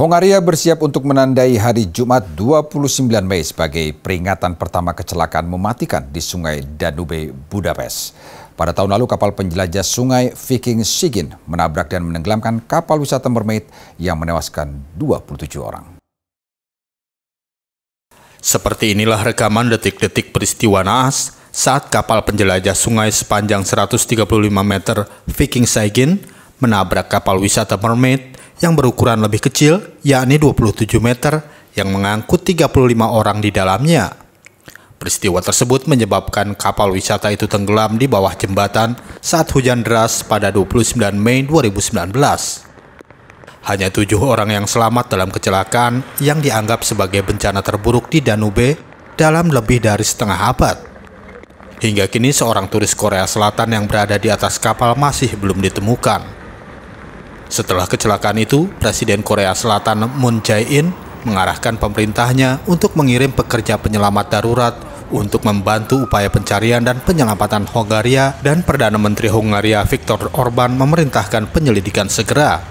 Hongaria bersiap untuk menandai hari Jumat 29 Mei sebagai peringatan pertama kecelakaan mematikan di Sungai Danube Budapest. Pada tahun lalu kapal penjelajah sungai Viking Sigyn menabrak dan menenggelamkan kapal wisata mermaid yang menewaskan 27 orang. Seperti inilah rekaman detik-detik peristiwa naas saat kapal penjelajah sungai sepanjang 135 meter Viking Sigyn menabrak kapal wisata mermaid yang berukuran lebih kecil, yakni 27 meter, yang mengangkut 35 orang di dalamnya. Peristiwa tersebut menyebabkan kapal wisata itu tenggelam di bawah jembatan saat hujan deras pada 29 Mei 2019. Hanya tujuh orang yang selamat dalam kecelakaan yang dianggap sebagai bencana terburuk di Danube dalam lebih dari setengah abad. Hingga kini seorang turis Korea Selatan yang berada di atas kapal masih belum ditemukan. Setelah kecelakaan itu, Presiden Korea Selatan Moon Jae-in mengarahkan pemerintahnya untuk mengirim pekerja penyelamat darurat untuk membantu upaya pencarian dan penyelamatan Hongaria dan Perdana Menteri Hongaria Viktor Orban memerintahkan penyelidikan segera.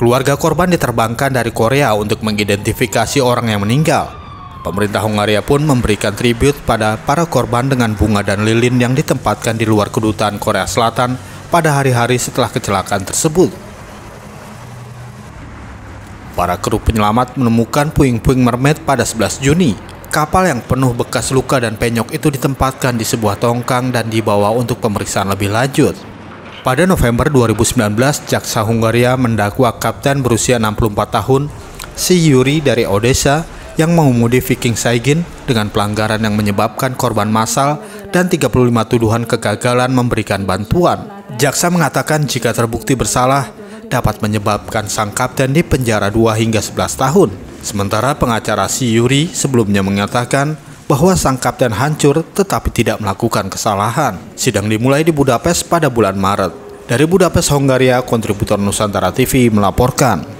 Keluarga korban diterbangkan dari Korea untuk mengidentifikasi orang yang meninggal. Pemerintah Hongaria pun memberikan tribut pada para korban dengan bunga dan lilin yang ditempatkan di luar kedutaan Korea Selatan pada hari-hari setelah kecelakaan tersebut. Para kru penyelamat menemukan puing-puing mermaid pada 11 Juni. Kapal yang penuh bekas luka dan penyok itu ditempatkan di sebuah tongkang dan dibawa untuk pemeriksaan lebih lanjut. Pada November 2019, jaksa Hungaria mendakwa kapten berusia 64 tahun, si Yuri dari Odessa, yang mengemudi Viking Saigin dengan pelanggaran yang menyebabkan korban massal dan 35 tuduhan kegagalan memberikan bantuan. Jaksa mengatakan jika terbukti bersalah, dapat menyebabkan sang kapten dipenjara 2 hingga 11 tahun. Sementara pengacara si Yuri sebelumnya mengatakan bahwa sang kapten hancur tetapi tidak melakukan kesalahan. Sidang dimulai di Budapest pada bulan Maret. Dari Budapest, Hongaria, kontributor Nusantara TV melaporkan.